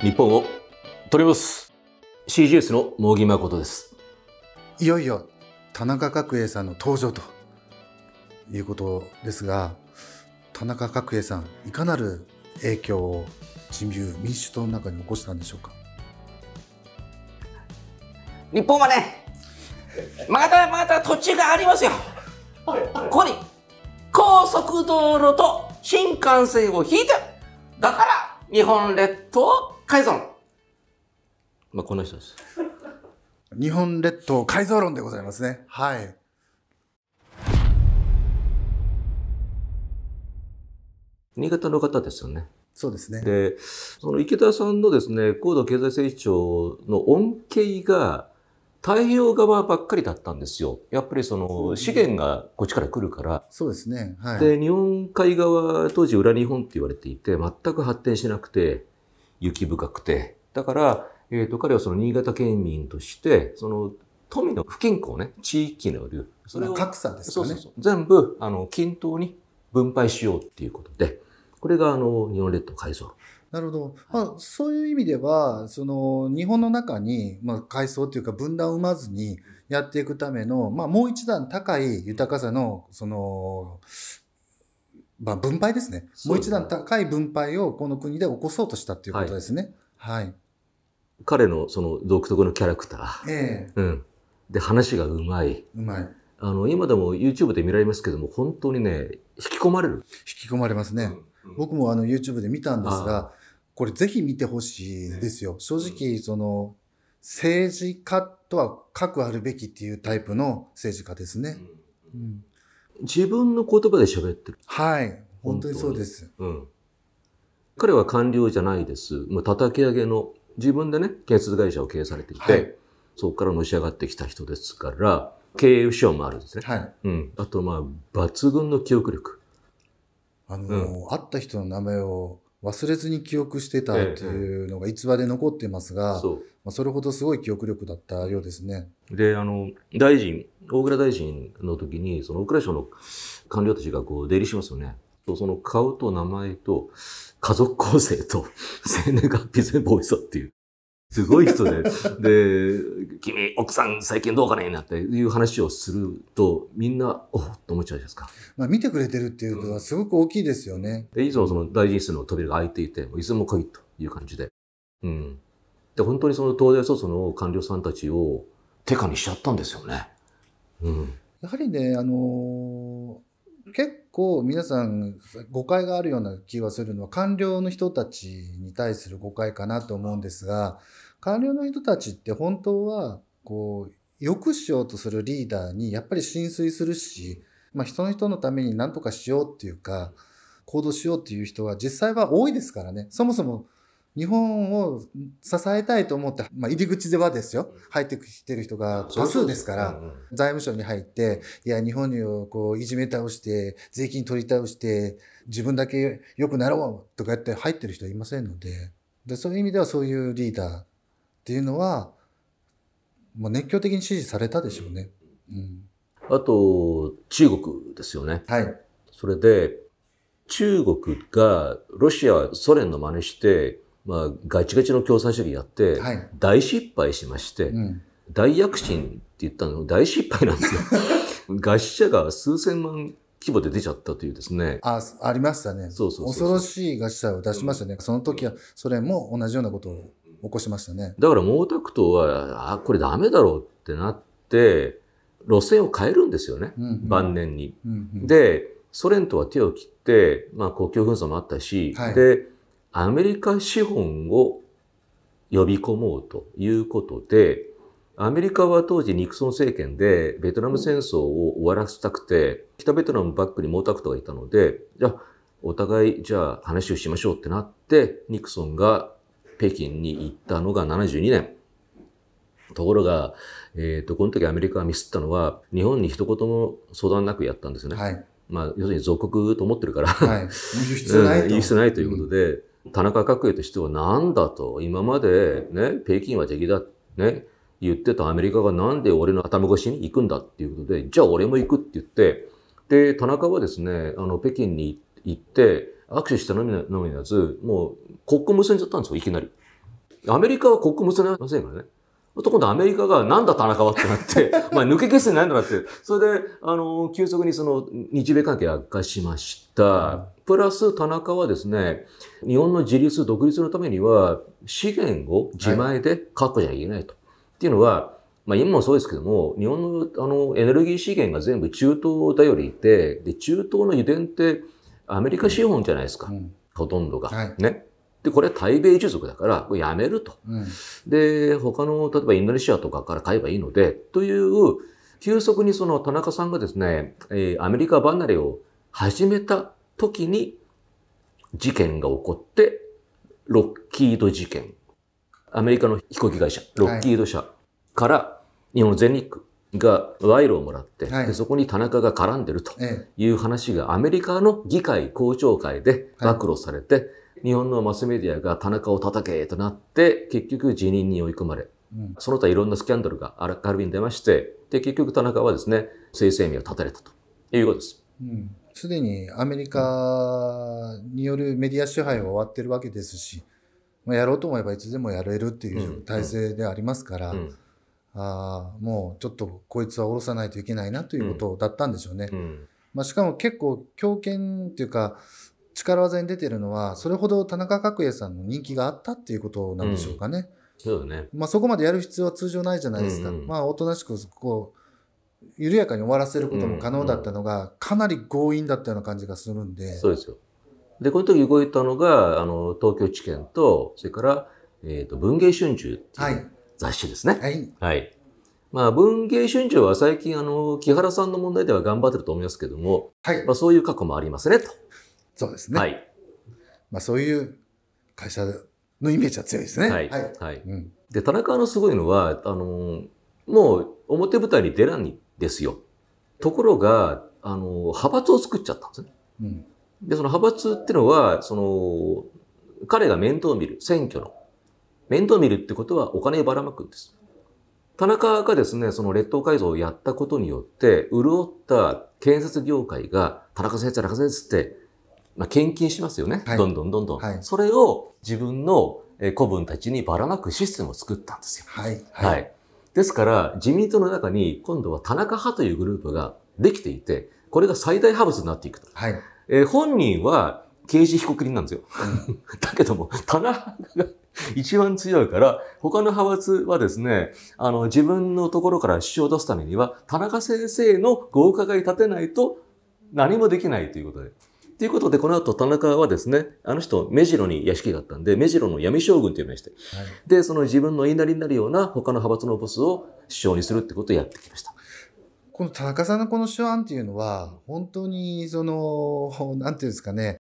日本を取り戻す CGS の茂木誠ですいよいよ田中角栄さんの登場ということですが田中角栄さんいかなる影響を人流民主党の中に起こしたんでしょうか日本はねまだまだ土地がありますよここに高速道路と新幹線を引いてだから日本列島改造論。まあ、この人です。日本列島改造論でございますね。はい。新潟の方ですよね。そうですね。で、その池田さんのですね、高度経済成長の恩恵が太平洋側ばっかりだったんですよ。やっぱりその資源がこっちから来るから。そうですね。はい。で、日本海側、当時裏日本って言われていて、全く発展しなくて、雪深くて、だから、えっ、ー、と、彼はその新潟県民として、その富の不均衡ね、地域の流、それを格差ですねそうそうそう。全部、あの、均等に分配しようっていうことで、これが、あの、日本列島改造。なるほど。まあ、そういう意味では、その、日本の中に、まあ、階層というか分断を生まずにやっていくための、まあ、もう一段高い豊かさの、その、まあ、分配ですね。もう一段高い分配をこの国で起こそうとしたっていうことですね。はい。はい、彼のその独特のキャラクター。ええー、うん。で、話がうまい。うまい。あの、今でも YouTube で見られますけども、本当にね、引き込まれる。引き込まれますね。うんうん、僕もあの YouTube で見たんですが、これぜひ見てほしいですよ。ね、正直、その、政治家とは核あるべきっていうタイプの政治家ですね。うん、うん自分の言葉で喋ってる。はい。本当にそうです。うん。彼は官僚じゃないです。もう叩き上げの、自分でね、建設会社を経営されていて、はい、そこからのし上がってきた人ですから、経営不詳もあるんですね。はい。うん。あと、まあ、抜群の記憶力。あのうん、会った人の名前を忘れずに記憶してたっていうのが逸話で残ってますが、そまあ、それほどすごい記憶力だったようですね。であの大臣大蔵大臣の時にその大蔵省の官僚たちがこう出入りしますよね。その顔と名前と家族構成と 生年月日全部おいしそうっていうすごい人で、で、君、奥さん最近どうかねなっていう話をすると、みんな、おっと思っちゃうじゃないですか。まあ見てくれてるっていうのはすごく大きいですよね。で、いつもその大臣室の扉が開いていて、いつも来いという感じで。うん。で、本当にその東大卒の官僚さんたちを、手下にしちゃったんですよね。うん。やはりね、あのー結構皆さん誤解があるような気はするのは官僚の人たちに対する誤解かなと思うんですが官僚の人たちって本当はこうよくしようとするリーダーにやっぱり浸水するし、まあ、人の人のために何とかしようっていうか行動しようっていう人は実際は多いですからねそもそも日本を支えたいと思って、まあ、入り口ではですよ、入ってきてる人が多数ですから、財務省に入って、いや、日本をこう、いじめ倒して、税金取り倒して、自分だけ良くなろうとかやって入ってる人はいませんので、でそういう意味ではそういうリーダーっていうのは、もう熱狂的に支持されたでしょうね。うん、あと、中国ですよね。はい。それで、中国がロシア、ソ連の真似して、まあ、ガチガチの共産主義やって、はい、大失敗しまして、うん、大躍進って言ったの大失敗なんですよ。餓死者が数千万規模で出ちゃったというですね。あ、ありましたね。そうそう恐ろしい餓死者を出しましたね。その時はソ連も同じようなことを起こしましたね。だから毛沢東は、あ、これダメだろうってなって、路線を変えるんですよね。うんうん、晩年に、うんうん、で、ソ連とは手を切って、まあ国境紛争もあったし、はい、で、アメリカ資本を呼び込もうということで、アメリカは当時ニクソン政権でベトナム戦争を終わらせたくて、北ベトナムバックに毛沢東がいたので、じゃあ、お互い、じゃあ話をしましょうってなって、ニクソンが北京に行ったのが72年。ところが、えっ、ー、と、この時アメリカがミスったのは、日本に一言も相談なくやったんですね。はい。まあ、要するに属国と思ってるからはい。輸出ないと。輸出ないということで、う田中角栄としては何だと、今までね、北京は敵だ、ね、言ってたアメリカがなんで俺の頭越しに行くんだっていうことで、じゃあ俺も行くって言って、で、田中はですね、あの、北京に行って、握手したのみのみならず、もう国交結んじゃったんですよ、いきなり。アメリカは国交結べませんからね。今度アメリカがなんだ田中はってなって、まあ抜け消戦なんだなって、それで、あの、急速にその日米関係悪化しました。プラス田中はですね、日本の自立、独立のためには資源を自前で確保じゃいけないと。はい、っていうのは、まあ、今もそうですけども、日本のあのエネルギー資源が全部中東頼りで、で中東の油田ってアメリカ資本じゃないですか、うん、ほとんどが。はい、ね。で、これは対米一族だから、やめると。うん、で、他の、例えばインドネシアとかから買えばいいので、という、急速にその田中さんがですね、えー、アメリカ離れを始めた時に、事件が起こって、ロッキード事件。アメリカの飛行機会社、ロッキード社から日本の全日空が賄賂をもらって、はい、でそこに田中が絡んでるという話がアメリカの議会公聴会で暴露されて、はい日本のマスメディアが田中を叩けとなって、結局辞任に追い込まれ、うん、その他いろんなスキャンダルが明るみに出まして、で、結局田中はですね、生成名を立たれたということです。す、で、にアメリカによるメディア支配は終わってるわけですし、まあ、やろうと思えばいつでもやれるっていう体制でありますから、うんうん、あもうちょっとこいつは下ろさないといけないなということだったんでしょうね。うん、まあ、しかも結構強権っていうか、力技に出てるのは、それほど田中角栄さんの人気があったっていうことなんでしょうかね。うん、そうだね。まあそこまでやる必要は通常ないじゃないですか。うんうん、まあおとなしくこう、緩やかに終わらせることも可能だったのが、かなり強引だったような感じがするんで。そうですよ。で、この時動いたのが、あの、東京地検と、それから、えっ、ー、と、文芸春秋っていう雑誌ですね。はい。はい。まあ、文芸春秋は最近、あの、木原さんの問題では頑張ってると思いますけども、はい。まあ、そういう過去もありますね、と。そうですね。はい。まあそういう会社のイメージは強いですね。はい。はい。はい、うん、で、田中のすごいのは、あの、もう表舞台に出らんですよ。ところが、あの、派閥を作っちゃったんですね。うん、で、その派閥っていうのは、その、彼が面倒を見る、選挙の。面倒を見るってことはお金ばらまくんです。田中がですね、その列島改造をやったことによって、潤った建設業界が、田中先生、田中先生って、まあ、献金しますよね。はい、どんどんどんどん、はい、それを自分の子分たちにばらまくシステムを作ったんですよ。はい。はい。ですから、自民党の中に今度は田中派というグループができていて、これが最大派閥になっていくと。はい。えー、本人は刑事被告人なんですよ。だけども、田中が一番強いから、他の派閥はですね、あの、自分のところから主張を出すためには、田中先生の合格が立てないと何もできないということで。ということで、この後田中はですね、あの人、目白に屋敷があったんで、目白の闇将軍と呼びまして、はい、で、その自分の言いなりになるような他の派閥のボスを首相にするってことをやってきました。この田中さんのこの手腕っていうのは、本当に、その、なんていうんですかね、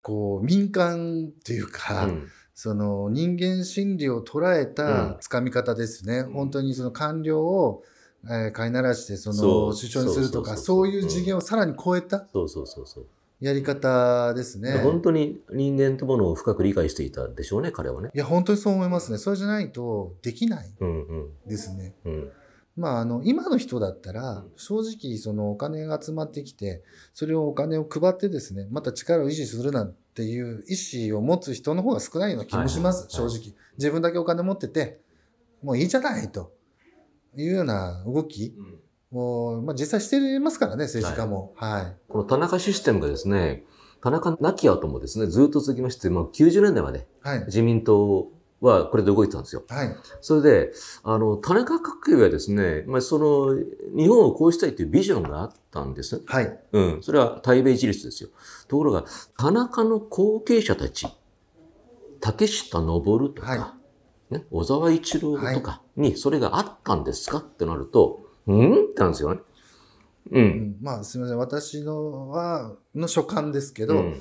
こう、民間っていうか、うん、その人間心理を捉えたつかみ方ですね。うん、本当にその官僚をえー、飼いならして、その、首相にするとか、そういう次元をさらに超えた。そうそうそうそう。やり方ですね。本当に人間ってものを深く理解していたでしょうね、彼はね。いや、本当にそう思いますね。それじゃないとできないですね。うんまあ、あの今の人だったら正直そのお金が集まってきてそれをお金を配ってですねまた力を維持するなんていう意思を持つ人の方が少ないような気もします、正直自分だけお金持っててもういいじゃないというような動きもう、まあ、実際してますからね、政治家も。はい。はい、この田中システムがですね、田中亡き後もですね、ずっと続きまして、まあ、90年代まで、自民党はこれで動いてたんですよ。はい。それで、あの、田中角栄はですね、まあ、その、日本をこうしたいというビジョンがあったんです。はい。うん。それは対米自立ですよ。ところが、田中の後継者たち、竹下登とか、はい、ね、小沢一郎とかにそれがあったんですかってなると、うんなんですよね。うん。まあ、すみません。私のは、の所感ですけど、うん、い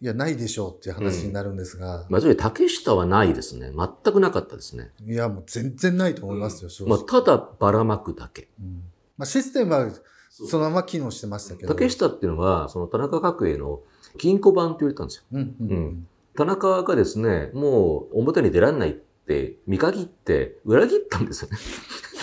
や、ないでしょうっていう話になるんですが。うん、まず、あ、竹下はないですね。全くなかったですね。いや、もう全然ないと思いますよ、うん、まあ、ただばらまくだけ。まあ、システムは、そのまま機能してましたけど。竹下っていうのは、その田中角栄の金庫版って言われたんですよ。うんうん、うん、田中がですね、もう表に出らんないって見限って裏切ったんですよね。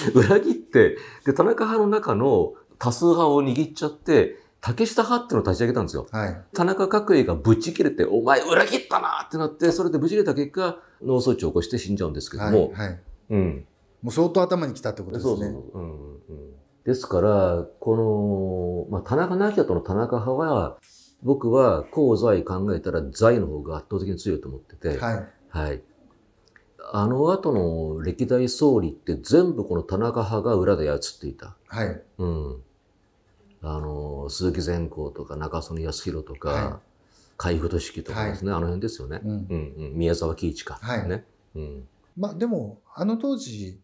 裏切って、で、田中派の中の多数派を握っちゃって、竹下派っていうのを立ち上げたんですよ。はい、田中角栄がぶち切れて、お前裏切ったなってなって、それでぶち切れた結果、脳卒中を起こして死んじゃうんですけども。はい、はい、うん。もう相当頭にきたってことですね。そうそうそう。うんうんですから、この、まあ、田中直人との田中派は、僕は、功罪考えたら罪の方が圧倒的に強いと思ってて、はい。はい。あの後の歴代総理って全部この田中派が裏で操っていた。はい。うん。あの、鈴木善光とか中曽根康弘とか、はい、海部俊樹とかですね、はい、あの辺ですよね。うん、うん、うん、宮沢喜一か。はい。ね。うん。まあでも、あの当時、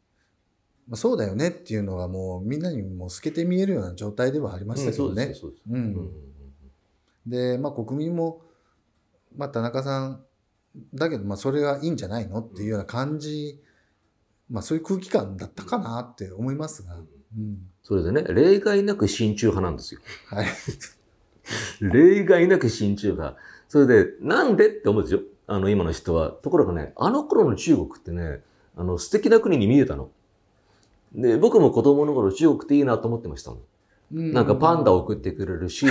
まあ、そうだよねっていうのがもうみんなにも透けて見えるような状態ではありましたけどね。うん、そうです、そうです。うん。で、まあ国民も、まあ田中さんだけど、まあ、それがいいんじゃないのっていうような感じ、まあ、そういう空気感だったかなって思いますが。うん、それでね、例外なく親中派なんですよ。はい。例外なく親中派。それで、なんでって思うんですよ。あの、今の人は。ところがね、あの頃の中国ってね、あの、素敵な国に見えたの。で、僕も子供の頃中国っていいなと思ってましたもん。なんかパンダ送ってくれるし、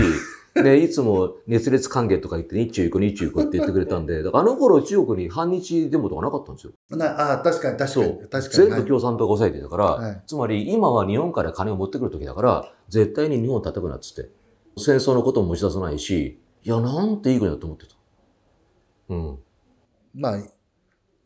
で、いつも熱烈歓迎とか言って、日中行く、日中行くって言ってくれたんで、だからあの頃中国に反日デモとかなかったんですよ。ああ、確かに確かに。全部共産党が抑えてたから、はい、つまり今は日本から金を持ってくる時だから、絶対に日本を叩くなっつって。戦争のことも持ち出さないし、いや、なんていい国だと思ってた。うん。まあ、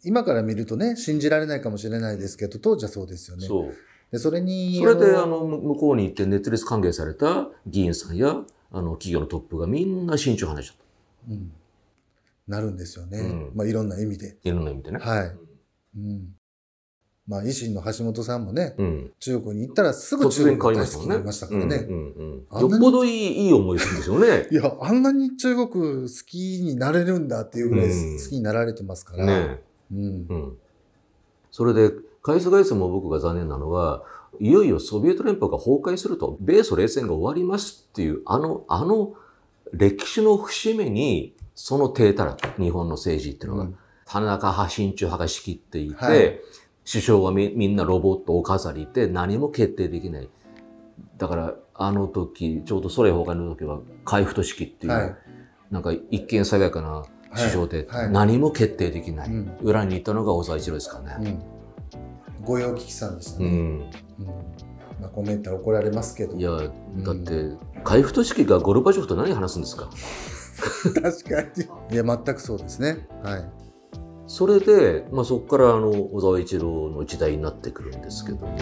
今から見るとね、信じられないかもしれないですけど、当時はそうですよね。そでそれに。それで、あの、向こうに行って熱烈歓迎された議員さんや、あの企業のトップがみんな慎重話しちゃった。うん、なるんですよね、うん、まあ、いろんな意味で。いろんな意味でね。はい。うんまあ、維新の橋本さんもね、うん、中国に行ったらすぐ中国大好きになりましたからね。うんうんよっぽどいいいい思いするんですよね。いや、あんなに中国好きになれるんだっていうぐらい好きになられてますから。うん、ね、うん、うん、それで、回数返すも僕が残念なのは、いよいよソビエト連邦が崩壊すると、米ソ冷戦が終わりますっていう、あの、あの歴史の節目に、その低たらく、日本の政治っていうのが、うん、田中派、親中派が仕切っていて、はい、首相はみみんなロボットを飾りて、何も決定できない。だから、あの時、ちょうどソ連崩壊の時は、海部都市っていう、はい、なんか一見爽やかな首相で、何も決定できない。はいはい裏にいたのが小沢一郎ですからね。うん御用聞きさんですね、うん、まあ、コメント怒られますけどいやだって、海部俊樹がゴルバチョフと何話すんですか 確かにいや全くそうですねはいそれで、まあ、そこからあの小沢一郎の時代になってくるんですけども。